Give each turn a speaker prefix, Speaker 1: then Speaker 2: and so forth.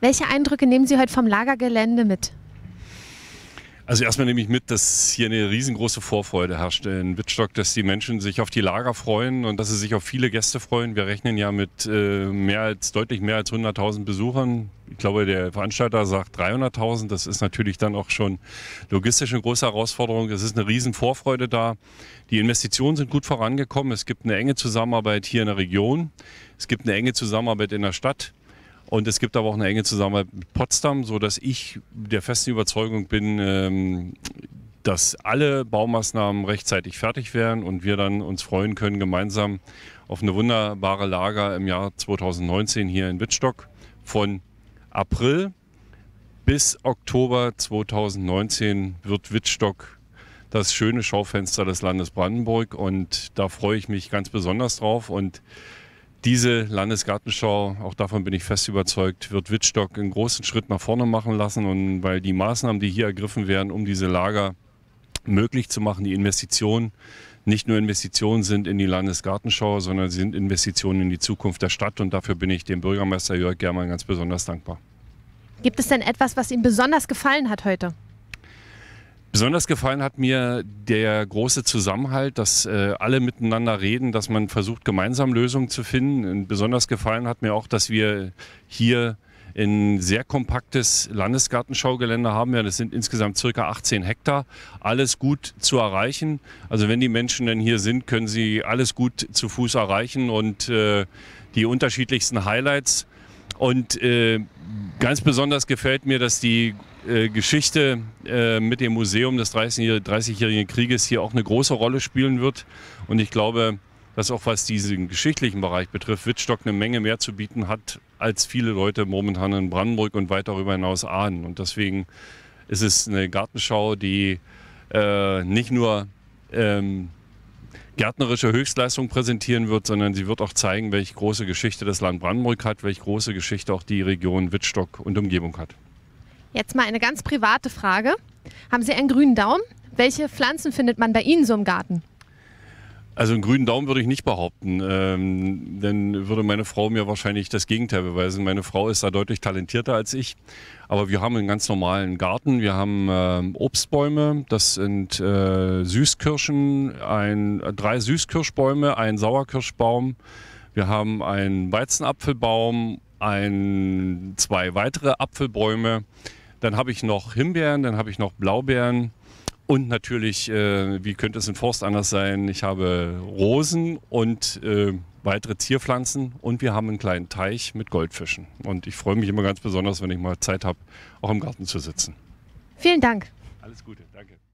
Speaker 1: Welche Eindrücke nehmen Sie heute vom Lagergelände mit?
Speaker 2: Also erstmal nehme ich mit, dass hier eine riesengroße Vorfreude herrscht in Wittstock, dass die Menschen sich auf die Lager freuen und dass sie sich auf viele Gäste freuen. Wir rechnen ja mit äh, mehr als deutlich mehr als 100.000 Besuchern. Ich glaube, der Veranstalter sagt 300.000. Das ist natürlich dann auch schon logistisch eine große Herausforderung. Es ist eine riesen Vorfreude da. Die Investitionen sind gut vorangekommen. Es gibt eine enge Zusammenarbeit hier in der Region. Es gibt eine enge Zusammenarbeit in der Stadt. Und es gibt aber auch eine enge Zusammenarbeit mit Potsdam, sodass ich der festen Überzeugung bin, ähm, dass alle Baumaßnahmen rechtzeitig fertig werden und wir dann uns freuen können gemeinsam auf eine wunderbare Lager im Jahr 2019 hier in Wittstock von April bis Oktober 2019 wird Wittstock das schöne Schaufenster des Landes Brandenburg und da freue ich mich ganz besonders drauf und diese Landesgartenschau, auch davon bin ich fest überzeugt, wird Wittstock einen großen Schritt nach vorne machen lassen. Und weil die Maßnahmen, die hier ergriffen werden, um diese Lager möglich zu machen, die Investitionen, nicht nur Investitionen sind in die Landesgartenschau, sondern sie sind Investitionen in die Zukunft der Stadt. Und dafür bin ich dem Bürgermeister Jörg Germann ganz besonders dankbar.
Speaker 1: Gibt es denn etwas, was Ihnen besonders gefallen hat heute?
Speaker 2: Besonders gefallen hat mir der große Zusammenhalt, dass äh, alle miteinander reden, dass man versucht, gemeinsam Lösungen zu finden. Und besonders gefallen hat mir auch, dass wir hier ein sehr kompaktes Landesgartenschaugelände haben wir. Das sind insgesamt circa 18 Hektar. Alles gut zu erreichen. Also wenn die Menschen denn hier sind, können sie alles gut zu Fuß erreichen und äh, die unterschiedlichsten Highlights. Und äh, ganz besonders gefällt mir, dass die äh, Geschichte äh, mit dem Museum des 30-jährigen 30 Krieges hier auch eine große Rolle spielen wird. Und ich glaube, dass auch was diesen geschichtlichen Bereich betrifft, Wittstock eine Menge mehr zu bieten hat, als viele Leute momentan in Brandenburg und weit darüber hinaus ahnen. Und deswegen ist es eine Gartenschau, die äh, nicht nur ähm, gärtnerische Höchstleistung präsentieren wird, sondern sie wird auch zeigen, welche große Geschichte das Land Brandenburg hat, welche große Geschichte auch die Region Wittstock und Umgebung hat.
Speaker 1: Jetzt mal eine ganz private Frage. Haben Sie einen grünen Daumen? Welche Pflanzen findet man bei Ihnen so im Garten?
Speaker 2: Also einen grünen Daumen würde ich nicht behaupten. Ähm, dann würde meine Frau mir wahrscheinlich das Gegenteil beweisen. Meine Frau ist da deutlich talentierter als ich. Aber wir haben einen ganz normalen Garten. Wir haben ähm, Obstbäume, das sind äh, Süßkirschen, ein, äh, drei Süßkirschbäume, ein Sauerkirschbaum. Wir haben einen Weizenapfelbaum, ein, zwei weitere Apfelbäume. Dann habe ich noch Himbeeren, dann habe ich noch Blaubeeren und natürlich, äh, wie könnte es in Forst anders sein, ich habe Rosen und äh, weitere Zierpflanzen und wir haben einen kleinen Teich mit Goldfischen. Und ich freue mich immer ganz besonders, wenn ich mal Zeit habe, auch im Garten zu sitzen. Vielen Dank. Alles Gute, danke.